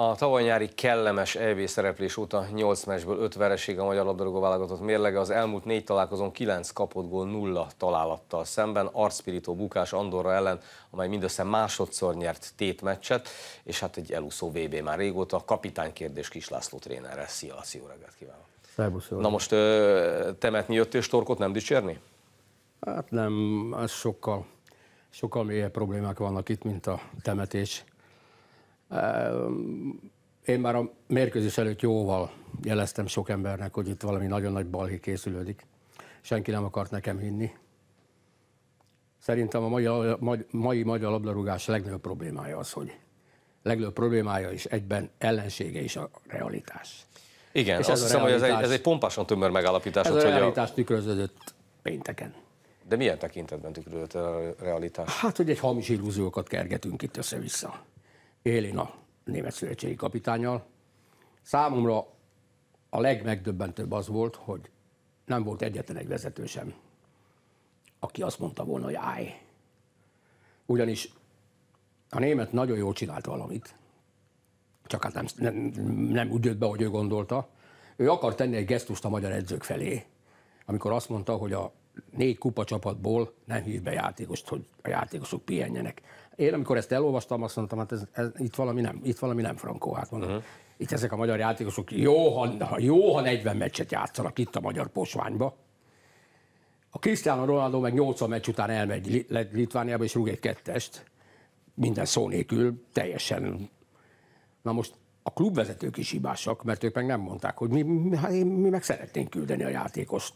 A nyári kellemes EV szereplés óta 8 meccsből 5 vereség a magyar labdarúgó válogatott mérlege, az elmúlt négy találkozón 9 kapott gól nulla találattal szemben, arcpirító bukás Andorra ellen, amely mindössze másodszor nyert tét meccset, és hát egy elúszó VB már régóta, A kapitány kérdés László trénerre. Szia, jó reggelt kívánok! Szerbusz, Na most temetni temetni és Storkot, nem dicsérni? Hát nem, ez sokkal, sokkal mélyebb problémák vannak itt, mint a temetés én már a mérkőzés előtt jóval jeleztem sok embernek, hogy itt valami nagyon nagy balhé készülődik. Senki nem akart nekem hinni. Szerintem a mai, mai magyar labdarúgás legnagyobb problémája az, hogy legnagyobb problémája is egyben ellensége is a realitás. Igen, és azt ez hiszem, realitás, hogy ez egy, ez egy pompásan tömör megállapítás. Ez a realitás hogy a... tükröződött pénteken. De milyen tekintetben tükröződött a realitás? Hát, hogy egy hamis illúziókat kergetünk itt össze-vissza élén a német szövetségi kapitányal. Számomra a legmegdöbbentőbb az volt, hogy nem volt egyetlen egy vezető sem, aki azt mondta volna, hogy állj. Ugyanis a német nagyon jól csinált valamit, csak hát nem, nem, nem úgy jött be, hogy ő gondolta. Ő akar tenni egy gesztust a magyar edzők felé, amikor azt mondta, hogy a négy kupa csapatból nem hív be játékost, hogy a játékosok pihenjenek. Én amikor ezt elolvastam, azt mondtam, hát ez, ez, itt, valami nem, itt valami nem frankó, hát mondom. Uh-huh. Itt ezek a magyar játékosok jó ha, jó, ha 40 meccset játszanak itt a magyar posványba. A Cristiano Ronaldo meg 80 meccs után elmegy Litvániába és rúg egy kettest, minden szó nélkül, teljesen. Na most a klubvezetők is hibásak, mert ők meg nem mondták, hogy mi, mi, hát mi meg szeretnénk küldeni a játékost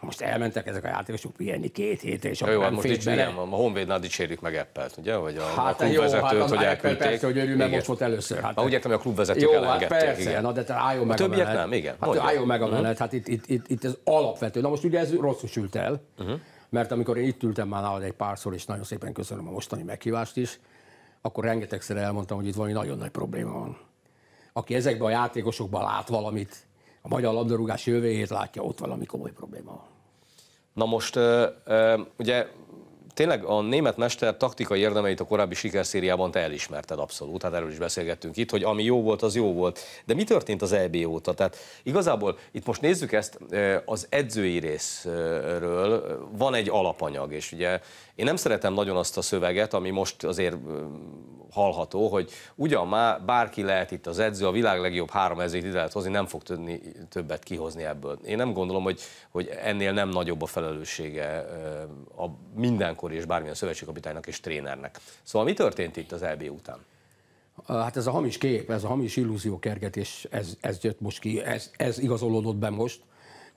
most elmentek ezek a játékosok pihenni két hét, és akkor jó, hát nem most fér bele. Igen, a Honvédnál dicsérjük meg Eppelt, ugye? Vagy a, hát, a hát klubvezetőt, hát, hogy elküldték. Persze, hogy örül, mert most volt először. Hát, ha úgy értem, hogy a klubvezetők jó, hát persze, igen. Na, de te álljon meg a többiek a nem, igen. Hát álljon meg a mhm. menet, hát itt, itt, itt, itt, ez alapvető. Na most ugye ez rosszul sült el, uh-huh. mert amikor én itt ültem már nálad egy párszor, és nagyon szépen köszönöm a mostani meghívást is, akkor rengetegszer elmondtam, hogy itt valami nagyon nagy probléma van. Aki ezekben a játékosokban lát valamit, a magyar labdarúgás jövőjét látja, ott valami komoly probléma van. Na most ugye tényleg a német mester taktikai érdemeit a korábbi sikerszériában te elismerted abszolút, hát erről is beszélgettünk itt, hogy ami jó volt, az jó volt. De mi történt az EB óta? Tehát igazából itt most nézzük ezt az edzői részről, van egy alapanyag, és ugye én nem szeretem nagyon azt a szöveget, ami most azért hallható, hogy ugyan már bárki lehet itt az edző, a világ legjobb három ezét ide lehet hozni, nem fog tudni többet kihozni ebből. Én nem gondolom, hogy, hogy ennél nem nagyobb a felelőssége a mindenkor akkor is bármilyen szövetségkapitánynak és trénernek. Szóval mi történt itt az LB után? Hát ez a hamis kép, ez a hamis illúzió kergetés, ez, ez jött most ki, ez, ez igazolódott be most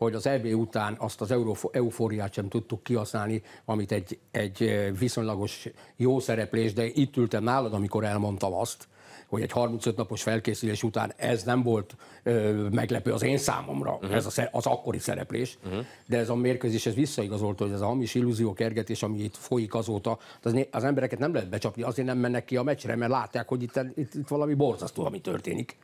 hogy az EB után azt az eufóriát sem tudtuk kihasználni, amit egy, egy viszonylagos jó szereplés, de itt ültem nálad, amikor elmondtam azt, hogy egy 35 napos felkészülés után ez nem volt ö, meglepő az én számomra, uh-huh. ez a, az akkori szereplés, uh-huh. de ez a mérkőzés ez visszaigazolta, hogy ez a hamis illúzió kergetés, ami itt folyik azóta, az, az embereket nem lehet becsapni, azért nem mennek ki a meccsre, mert látják, hogy itt, itt, itt valami borzasztó, ami történik.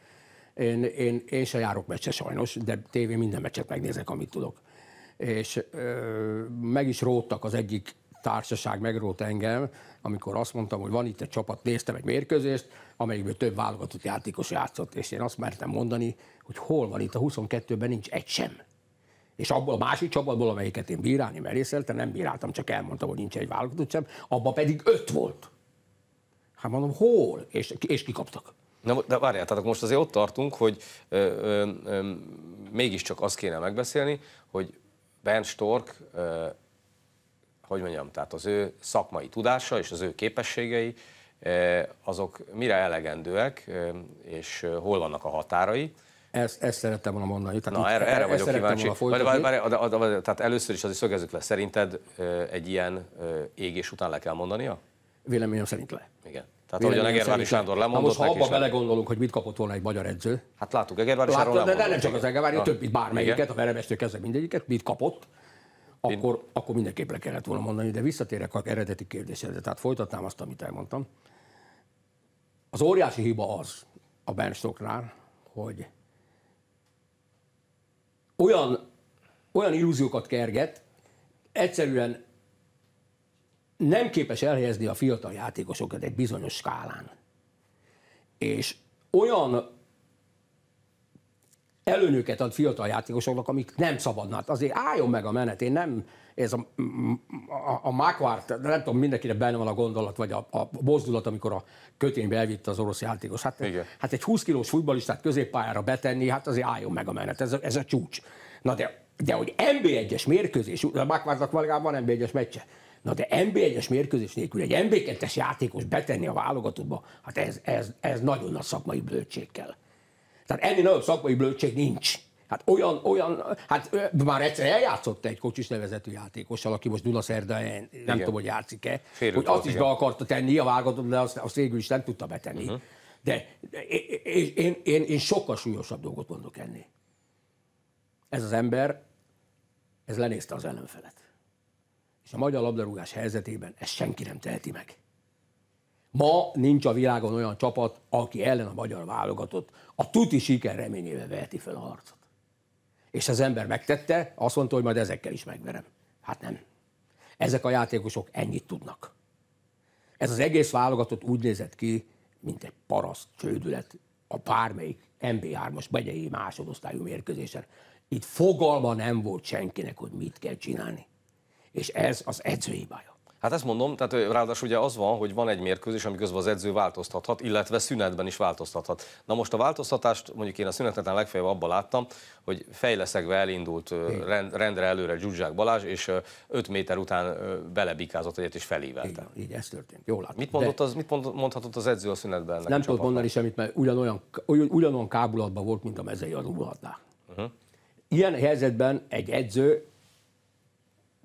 Én, én, én se járok meccse sajnos, de tévé minden meccset megnézek, amit tudok. És ö, meg is róttak az egyik társaság megrót engem, amikor azt mondtam, hogy van itt egy csapat, néztem egy mérkőzést, amelyikből több válogatott játékos játszott, és én azt mertem mondani, hogy hol van itt a 22-ben, nincs egy sem. És abból a másik csapatból, amelyiket én bírálni merészeltem, nem bíráltam, csak elmondtam, hogy nincs egy válogatott sem, abban pedig öt volt. Hát mondom, hol? És, és kikaptak. Na, de várjál, tehát most azért ott tartunk, hogy ö, ö, ö, mégiscsak azt kéne megbeszélni, hogy Ben Stork, ö, hogy mondjam, tehát az ő szakmai tudása és az ő képességei, ö, azok mire elegendőek, ö, és hol vannak a határai, ezt, ezt szerettem volna mondani. Tehát Na, erre, e- erre e- e vagyok kíváncsi. Várj, várj, várj, tehát először is azért szögezzük le, szerinted egy ilyen égés után le kell mondania? Véleményem szerint le. Igen. Tehát ahogy a Egervári Sándor lemondott. most, ha abba belegondolunk, hogy mit kapott volna egy magyar edző. Hát láttuk, Egervári hát, Sándor Látod, de nem csak az Egervári, ah, több, mint bármelyiket, a veremestől kezdve mindegyiket, mit kapott, akkor, akkor mindenképp le kellett volna mondani, de visszatérek a eredeti kérdésedre, tehát folytatnám azt, amit elmondtam. Az óriási hiba az a Bernstocknál, hogy olyan, olyan illúziókat kerget, egyszerűen nem képes elhelyezni a fiatal játékosokat egy bizonyos skálán. És olyan előnyöket ad fiatal játékosoknak, amik nem szabadnak. Hát azért álljon meg a menet, én nem, ez a, a, a Mákvárt, nem tudom, mindenkire benne van a gondolat, vagy a, a mozdulat, amikor a köténybe elvitte az orosz játékos. Hát, Igen. hát egy 20 kilós futbalistát középpályára betenni, hát azért álljon meg a menet, ez a, ez a csúcs. Na de, de hogy NB1-es mérkőzés, a Mákvártnak valójában van NB1-es meccse, Na de NB1-es mérkőzés nélkül egy NB2-es játékos betenni a válogatottba, hát ez, ez, ez nagyon nagy szakmai blödség kell. Tehát ennél nagyobb szakmai blödség nincs. Hát olyan, olyan, hát már egyszer eljátszott egy kocsis nevezetű játékossal, aki most Dunaszerdain, nem igen. tudom, hogy játszik-e, hogy azt is igen. be akarta tenni a válogatott, de azt, azt végül is nem tudta betenni. Uh-huh. De én, én, én, én sokkal súlyosabb dolgot mondok ennél. Ez az ember, ez lenézte az ellenfelet. És a magyar labdarúgás helyzetében ezt senki nem teheti meg. Ma nincs a világon olyan csapat, aki ellen a magyar válogatott a tuti siker reményével veheti fel a harcot. És az ember megtette, azt mondta, hogy majd ezekkel is megverem. Hát nem. Ezek a játékosok ennyit tudnak. Ez az egész válogatott úgy nézett ki, mint egy paraszt csődület a bármelyik MB3-as megyei másodosztályú mérkőzésen. Itt fogalma nem volt senkinek, hogy mit kell csinálni és ez az edzői baja. Hát ezt mondom, tehát ráadásul ugye az van, hogy van egy mérkőzés, amiközben az edző változtathat, illetve szünetben is változtathat. Na most a változtatást mondjuk én a szünetetlen legfeljebb abban láttam, hogy fejleszegve elindult rend, rendre előre Zsuzsák Balázs, és 5 méter után belebikázott egyet és felívelte. Igen, így, ez történt. Jól látom. Mit, mondott az, mit mond, mondhatott az edző a szünetben? Ennek nem tudott mondani semmit, mert ugyanolyan, ugyanolyan kábulatban volt, mint a mezei a Uh-huh. Ilyen helyzetben egy edző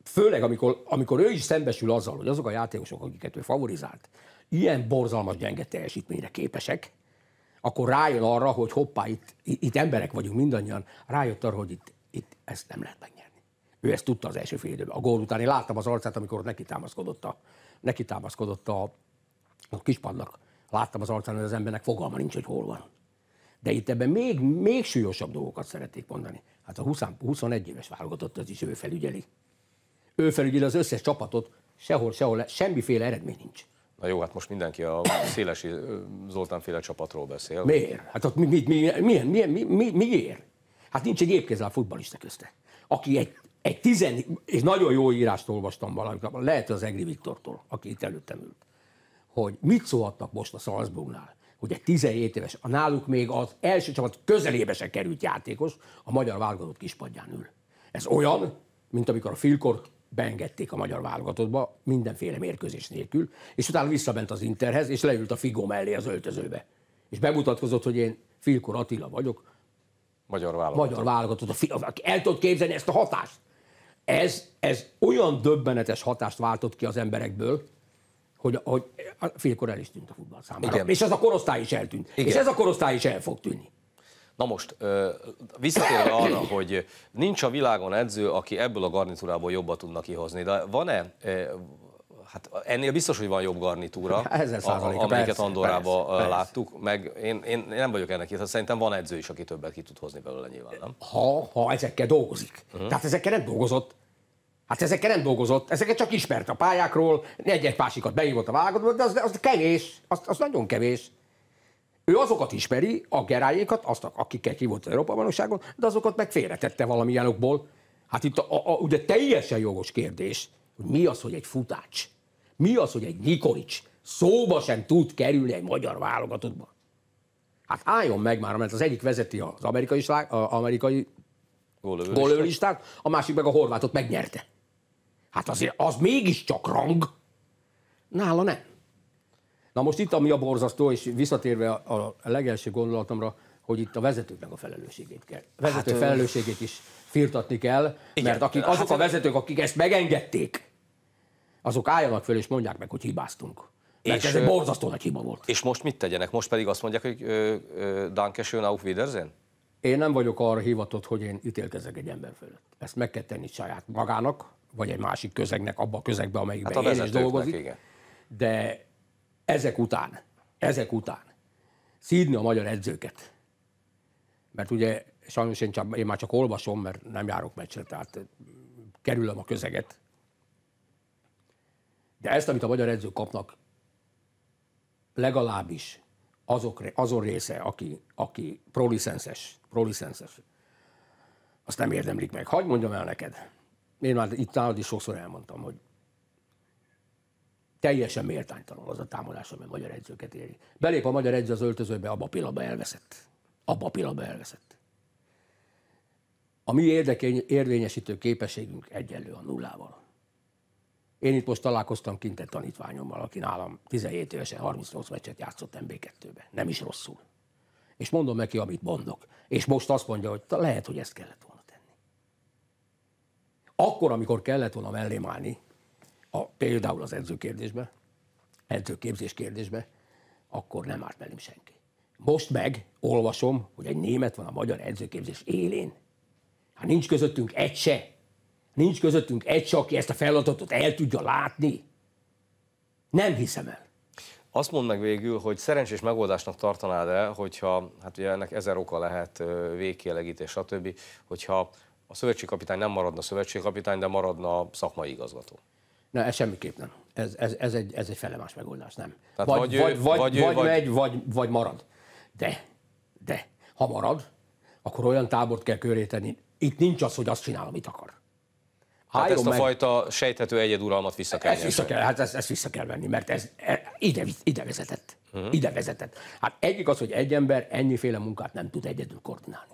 főleg amikor, amikor ő is szembesül azzal, hogy azok a játékosok, akiket ő favorizált, ilyen borzalmas gyenge teljesítményre képesek, akkor rájön arra, hogy hoppá, itt, itt emberek vagyunk mindannyian, rájött arra, hogy itt, itt ezt nem lehet megnyerni. Ő ezt tudta az első fél időben. A gól után én láttam az arcát, amikor neki támaszkodott a, neki támaszkodott a, a kispadnak. Láttam az arcán, hogy az embernek fogalma nincs, hogy hol van. De itt ebben még, még súlyosabb dolgokat szeretnék mondani. Hát a 20, 21 éves válogatott az is ő felügyeli ő felügyeli az összes csapatot, sehol, sehol, semmiféle eredmény nincs. Na jó, hát most mindenki a Szélesi Zoltán féle csapatról beszél. Miért? Hát ott mi, mi, mi, milyen, milyen, mi, mi, miért? Hát nincs egy épkezel futbalista közte, aki egy, egy tizen, és nagyon jó írást olvastam valamikor, lehet az Egri Viktortól, aki itt előttem ült, hogy mit szólhatnak most a Salzburgnál, hogy egy 17 éves, a náluk még az első csapat közelébe se került játékos, a magyar válogatott kispadján ül. Ez olyan, mint amikor a Filkor beengedték a magyar válogatottba mindenféle mérkőzés nélkül, és utána visszament az Interhez, és leült a Figo mellé az öltözőbe. És bemutatkozott, hogy én Filkor Attila vagyok. Magyar válogatott. Magyar válogatott. A fi- el tudod képzelni ezt a hatást? Ez, ez olyan döbbenetes hatást váltott ki az emberekből, hogy, hogy Filkor el is tűnt a futball számára. Igen. És ez a korosztály is eltűnt. Igen. És ez a korosztály is el fog tűnni. Na most, visszatérve arra, hogy nincs a világon edző, aki ebből a garnitúrából jobbat tudna kihozni, de van-e Hát ennél biztos, hogy van jobb garnitúra, a, amelyiket persze, láttuk, persze. meg én, én nem vagyok ennek hisz, szerintem van edző is, aki többet ki tud hozni belőle nyilván, nem? Ha, ha ezekkel dolgozik. Uh-huh. Tehát ezekkel nem dolgozott. Hát ezekkel nem dolgozott, ezeket csak ismert a pályákról, egy-egy pásikat beívott a válogatott, de az, az kevés, az, az nagyon kevés. Ő azokat ismeri, a gerájékat, azt, akikkel hívott az Európa Bajnokságon, de azokat meg félretette okból. Hát itt a, a, a, ugye teljesen jogos kérdés, hogy mi az, hogy egy futács? Mi az, hogy egy Nikolics szóba sem tud kerülni egy magyar válogatottban? Hát álljon meg már, mert az egyik vezeti az amerikai, slág, a amerikai gólövőlistát, a másik meg a horvátot megnyerte. Hát azért az mégiscsak rang. Nála nem. Na most itt, ami a borzasztó, és visszatérve a legelső gondolatomra, hogy itt a vezetőknek a felelősségét kell. A hát, vezető hát, felelősségét is firtatni kell, igen, mert akik, hát azok hát, a vezetők, akik ezt megengedték, azok álljanak föl és mondják meg, hogy hibáztunk. Mert és ez egy borzasztó nagy hiba volt. És most mit tegyenek? Most pedig azt mondják, hogy ö, ö, Danke schön auf Wiedersehen? Én nem vagyok arra hivatott, hogy én ítélkezek egy ember fölött. Ezt meg kell tenni saját magának, vagy egy másik közegnek, abba a közegbe, amelyikben hát a én is dolgozik. Igen. De ezek után, ezek után szídni a magyar edzőket. Mert ugye sajnos én, csak, én már csak olvasom, mert nem járok meccsre, tehát kerülöm a közeget. De ezt, amit a magyar edzők kapnak, legalábbis azok, azon része, aki, aki prolicenses, prolicenses, azt nem érdemlik meg. Hagy mondjam el neked. Én már itt nálad is sokszor elmondtam, hogy Teljesen méltánytalan az a támadás, ami a magyar edzőket éri. Belép a magyar edző az öltözőbe, abba a pillanatban elveszett. Abba a pillanatban elveszett. A mi érdekény, érvényesítő képességünk egyenlő a nullával. Én itt most találkoztam kint egy tanítványommal, aki nálam 17 évesen 38 meccset játszott MB2-be. Nem is rosszul. És mondom neki, amit mondok. És most azt mondja, hogy lehet, hogy ezt kellett volna tenni. Akkor, amikor kellett volna mellém állni, a, például az edzőkérdésbe, edzőképzés kérdésbe, akkor nem árt velünk senki. Most meg olvasom, hogy egy német van a magyar edzőképzés élén. Hát nincs közöttünk egy se. Nincs közöttünk egy se, aki ezt a feladatot el tudja látni. Nem hiszem el. Azt mondd meg végül, hogy szerencsés megoldásnak tartanád-e, hogyha, hát ugye ennek ezer oka lehet, végkielegítés, stb., hogyha a szövetségkapitány nem maradna szövetségkapitány, de maradna szakmai igazgató. Na, ez semmiképp nem. Ez, ez, ez, egy, ez egy felemás megoldás, nem. Tehát vagy, vagy, ő, vagy, vagy, vagy, ő, vagy, vagy megy, vagy, vagy marad. De, de, ha marad, akkor olyan tábort kell köréteni. Itt nincs az, hogy azt csinál, amit akar. Hát ezt a meg, fajta sejthető egyeduralmat vissza kell venni. vissza kell, hát ezt, ezt vissza kell venni, mert ez, e, ide, ide vezetett. Uh-huh. Ide vezetett. Hát egyik az, hogy egy ember ennyiféle munkát nem tud egyedül koordinálni.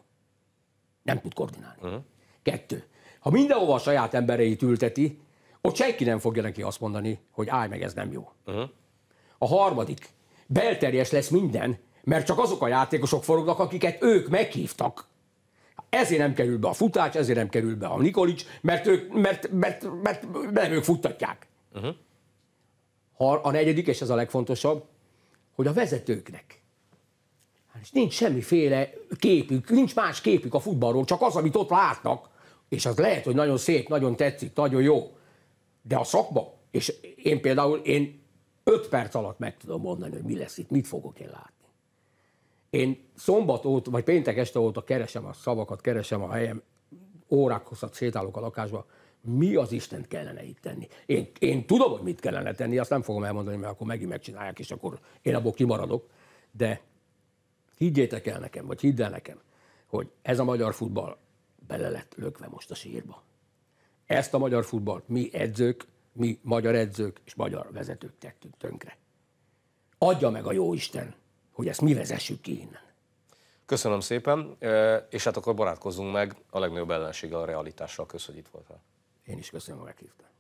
Nem tud koordinálni. Uh-huh. Kettő. Ha mindenhova a saját embereit ülteti, ott senki nem fogja neki azt mondani, hogy állj meg, ez nem jó. Uh-huh. A harmadik, belterjes lesz minden, mert csak azok a játékosok forognak, akiket ők meghívtak. Ezért nem kerül be a futács, ezért nem kerül be a Nikolics, mert, ők, mert, mert, mert, mert nem ők futtatják. Uh-huh. A, negyedik, és ez a legfontosabb, hogy a vezetőknek hát, és nincs semmiféle képük, nincs más képük a futballról, csak az, amit ott látnak, és az lehet, hogy nagyon szép, nagyon tetszik, nagyon jó de a szakma, és én például én öt perc alatt meg tudom mondani, hogy mi lesz itt, mit fogok én látni. Én szombat óta, vagy péntek este óta keresem a szavakat, keresem a helyem, órák hosszat sétálok a lakásba, mi az Isten kellene itt tenni. Én, én tudom, hogy mit kellene tenni, azt nem fogom elmondani, mert akkor megint megcsinálják, és akkor én abból kimaradok, de higgyétek el nekem, vagy hidd el nekem, hogy ez a magyar futball bele lett lökve most a sírba. Ezt a magyar futballt mi edzők, mi magyar edzők és magyar vezetők tettünk tönkre. Adja meg a jó Isten, hogy ezt mi vezessük ki innen. Köszönöm szépen, és hát akkor barátkozzunk meg a legnagyobb ellensége a realitással. Kösz, hogy itt voltál. Én is köszönöm, hogy meghívtál.